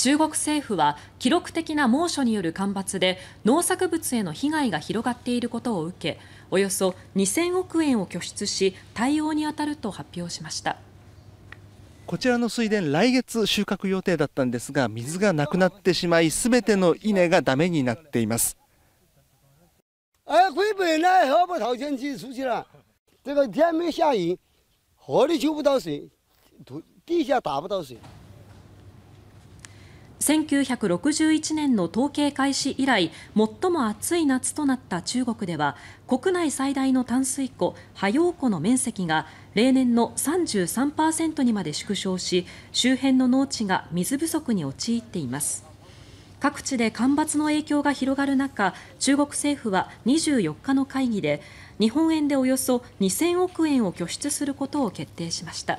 中国政府は記録的な猛暑による干ばつで農作物への被害が広がっていることを受けおよそ2000億円を拠出し対応に当たると発表しました。こちらの水田、来月収穫予定だったんですが、水がなくなってしまい、すべての稲がダメになっています。1961年の統計開始以来最も暑い夏となった中国では国内最大の淡水湖波陽湖の面積が例年の33％にまで縮小し周辺の農地が水不足に陥っています。各地で干ばつの影響が広がる中中国政府は24日の会議で日本円でおよそ2000億円を拠出することを決定しました。